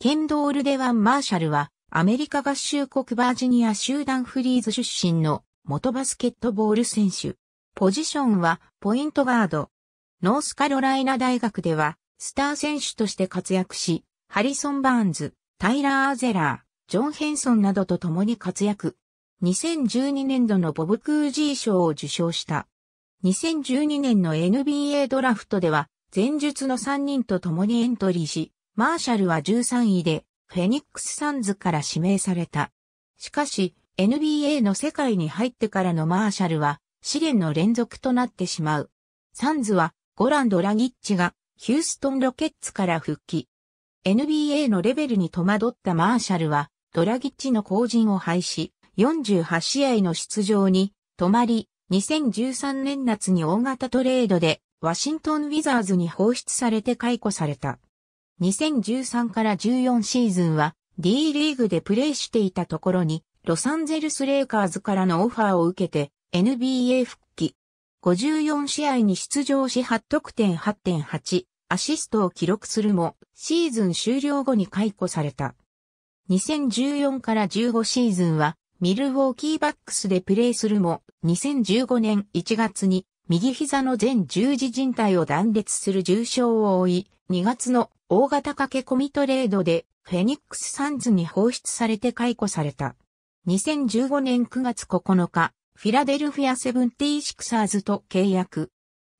ケンドール・デワン・マーシャルは、アメリカ合衆国バージニア集団フリーズ出身の元バスケットボール選手。ポジションはポイントガード。ノースカロライナ大学では、スター選手として活躍し、ハリソン・バーンズ、タイラー・アゼラー、ジョン・ヘンソンなどと共に活躍。2012年度のボブ・クージー賞を受賞した。2012年の NBA ドラフトでは、前述の3人と共にエントリーし、マーシャルは13位で、フェニックスサンズから指名された。しかし、NBA の世界に入ってからのマーシャルは、試練の連続となってしまう。サンズは、ゴランド・ラギッチが、ヒューストン・ロケッツから復帰。NBA のレベルに戸惑ったマーシャルは、ドラギッチの後陣を廃止、48試合の出場に、止まり、2013年夏に大型トレードで、ワシントン・ウィザーズに放出されて解雇された。2013から14シーズンは D リーグでプレーしていたところに、ロサンゼルスレイカーズからのオファーを受けて NBA 復帰。54試合に出場し8得点8.8アシストを記録するも、シーズン終了後に解雇された。2014から15シーズンは、ミルウォーキーバックスでプレーするも、2015年1月に右膝の全十字靭帯を断裂する重傷を負い、2月の大型掛け込みトレードでフェニックスサンズに放出されて解雇された。2015年9月9日、フィラデルフィアセブンティーシクサーズと契約。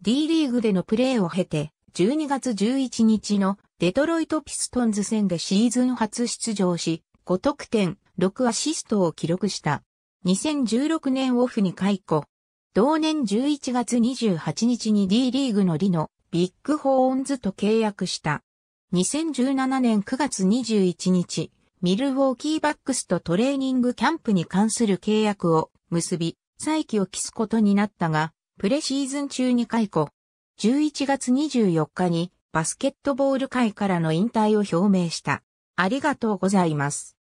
D リーグでのプレーを経て、12月11日のデトロイトピストンズ戦でシーズン初出場し、5得点、6アシストを記録した。2016年オフに解雇。同年11月28日に D リーグのリノ、ビッグホーンズと契約した。2017年9月21日、ミルウォーキーバックスとトレーニングキャンプに関する契約を結び、再起を期すことになったが、プレシーズン中に解雇。11月24日にバスケットボール界からの引退を表明した。ありがとうございます。